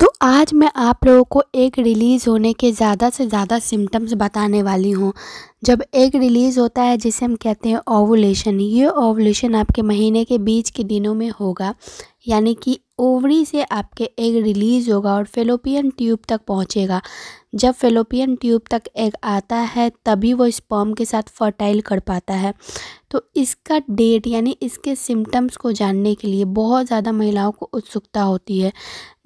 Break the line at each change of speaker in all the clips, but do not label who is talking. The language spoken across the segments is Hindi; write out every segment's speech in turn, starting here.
तो आज मैं आप लोगों को एक रिलीज़ होने के ज़्यादा से ज़्यादा सिम्टम्स बताने वाली हूँ जब एक रिलीज़ होता है जिसे हम कहते हैं ओवुलेशन ये ओवुलेशन आपके महीने के बीच के दिनों में होगा यानी कि ओवरी से आपके एग रिलीज़ होगा और फेलोपियन ट्यूब तक पहुंचेगा जब फेलोपियन ट्यूब तक एग आता है तभी वो स्पर्म के साथ फर्टाइल कर पाता है तो इसका डेट यानी इसके सिम्टम्स को जानने के लिए बहुत ज़्यादा महिलाओं को उत्सुकता होती है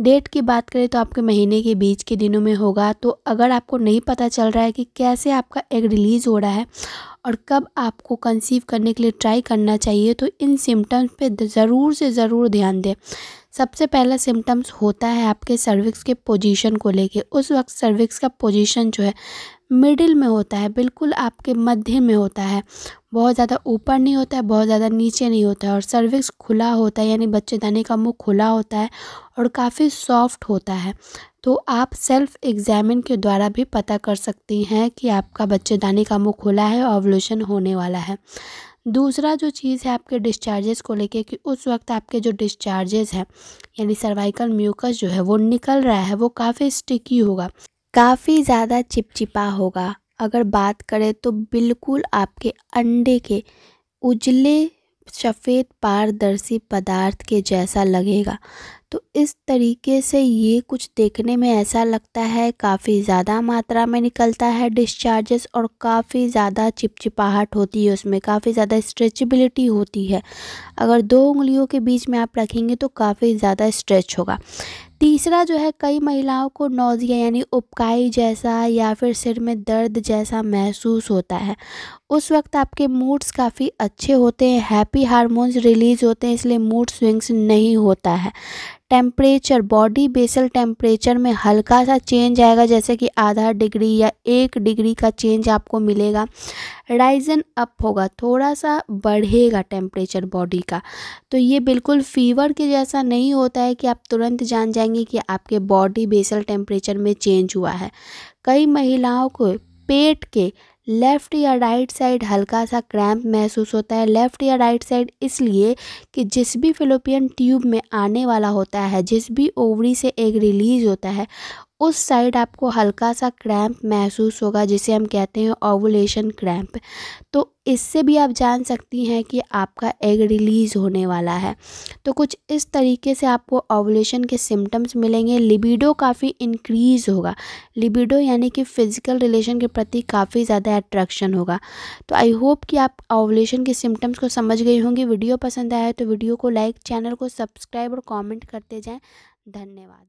डेट की बात करें तो आपके महीने के बीच के दिनों में होगा तो अगर आपको नहीं पता चल रहा है कि कैसे आपका एग रिलीज़ हो रहा है और कब आपको कंसीव करने के लिए ट्राई करना चाहिए तो इन सिम्टम्स पे ज़रूर से ज़रूर ध्यान दें सबसे पहला सिम्टम्स होता है आपके सर्विक्स के पोजीशन को लेके उस वक्त सर्विक्स का पोजीशन जो है मिडिल में होता है बिल्कुल आपके मध्य में होता है बहुत ज़्यादा ऊपर नहीं होता है बहुत ज़्यादा नीचे नहीं होता है और सर्विक्स खुला होता है यानी बच्चेदानी का मुँह खुला होता है और काफ़ी सॉफ्ट होता है तो आप सेल्फ एग्ज़ामिन के द्वारा भी पता कर सकती हैं कि आपका बच्चेदानी का मुँह खुला है ऑवलूशन होने वाला है दूसरा जो चीज़ है आपके डिस्चार्जेस को लेके कि उस वक्त आपके जो डिस्चार्जेस हैं यानी सर्वाइकल म्यूकस जो है वो निकल रहा है वो काफ़ी स्टिकी होगा काफ़ी ज़्यादा चिपचिपा होगा अगर बात करें तो बिल्कुल आपके अंडे के उजले सफ़ेद पारदर्शी पदार्थ के जैसा लगेगा तो इस तरीके से ये कुछ देखने में ऐसा लगता है काफ़ी ज़्यादा मात्रा में निकलता है डिस्चार्जेस और काफ़ी ज़्यादा चिपचिपाहट होती है उसमें काफ़ी ज़्यादा स्ट्रेचबिलिटी होती है अगर दो उंगलियों के बीच में आप रखेंगे तो काफ़ी ज़्यादा स्ट्रेच होगा तीसरा जो है कई महिलाओं को नोज़िया यानी उपकाई जैसा या फिर सिर में दर्द जैसा महसूस होता है उस वक्त आपके मूड्स काफ़ी अच्छे होते हैं हैप्पी हारमोन्स रिलीज़ होते हैं इसलिए मूड स्विंग्स नहीं होता है टेम्परेचर बॉडी बेसल टेम्परेचर में हल्का सा चेंज आएगा जैसे कि आधा डिग्री या एक डिग्री का चेंज आपको मिलेगा राइजन अप होगा थोड़ा सा बढ़ेगा टेम्परेचर बॉडी का तो ये बिल्कुल फीवर के जैसा नहीं होता है कि आप तुरंत जान जाएंगे कि आपके बॉडी बेसल टेम्परेचर में चेंज हुआ है कई महिलाओं को पेट के लेफ़्ट या राइट साइड हल्का सा क्रैम्प महसूस होता है लेफ़्ट या राइट साइड इसलिए कि जिस भी फिलोपियन ट्यूब में आने वाला होता है जिस भी ओवरी से एक रिलीज़ होता है उस साइड आपको हल्का सा क्रैम्प महसूस होगा जिसे हम कहते हैं ओवुलेशन क्रैम्प तो इससे भी आप जान सकती हैं कि आपका एग रिलीज़ होने वाला है तो कुछ इस तरीके से आपको ओवुलेशन के सिम्टम्स मिलेंगे लिबिडो काफ़ी इंक्रीज़ होगा लिबिडो यानी कि फ़िज़िकल रिलेशन के प्रति काफ़ी ज़्यादा अट्रैक्शन होगा तो आई होप कि आप ओवुलेशन के सिम्टम्स को समझ गई होंगी वीडियो पसंद आया तो वीडियो को लाइक चैनल को सब्सक्राइब और कॉमेंट करते जाएँ धन्यवाद